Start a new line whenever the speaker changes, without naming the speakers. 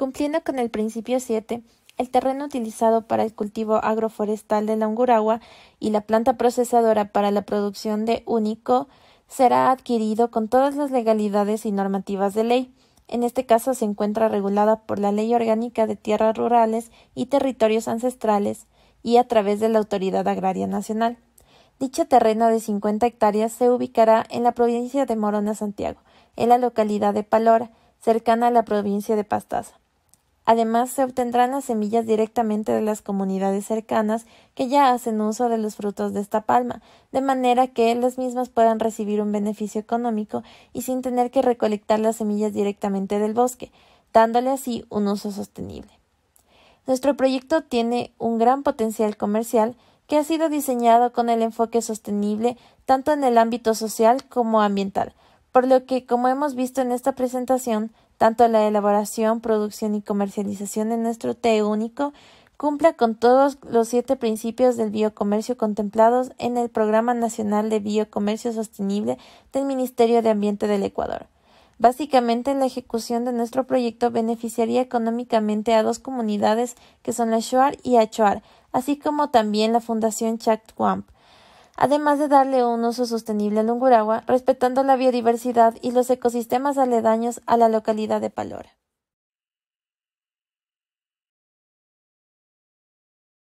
Cumpliendo con el principio 7, el terreno utilizado para el cultivo agroforestal de la Unguragua y la planta procesadora para la producción de único será adquirido con todas las legalidades y normativas de ley. En este caso se encuentra regulada por la Ley Orgánica de Tierras Rurales y Territorios Ancestrales y a través de la Autoridad Agraria Nacional. Dicho terreno de 50 hectáreas se ubicará en la provincia de Morona Santiago, en la localidad de Palora, cercana a la provincia de Pastaza. Además, se obtendrán las semillas directamente de las comunidades cercanas que ya hacen uso de los frutos de esta palma, de manera que las mismas puedan recibir un beneficio económico y sin tener que recolectar las semillas directamente del bosque, dándole así un uso sostenible. Nuestro proyecto tiene un gran potencial comercial que ha sido diseñado con el enfoque sostenible tanto en el ámbito social como ambiental, por lo que, como hemos visto en esta presentación, tanto la elaboración, producción y comercialización de nuestro té único cumpla con todos los siete principios del biocomercio contemplados en el Programa Nacional de Biocomercio Sostenible del Ministerio de Ambiente del Ecuador. Básicamente, la ejecución de nuestro proyecto beneficiaría económicamente a dos comunidades que son la Shuar y Achuar, así como también la Fundación Chatwamp además de darle un uso sostenible a Lunguragua, respetando la biodiversidad y los ecosistemas aledaños a la localidad de Palora.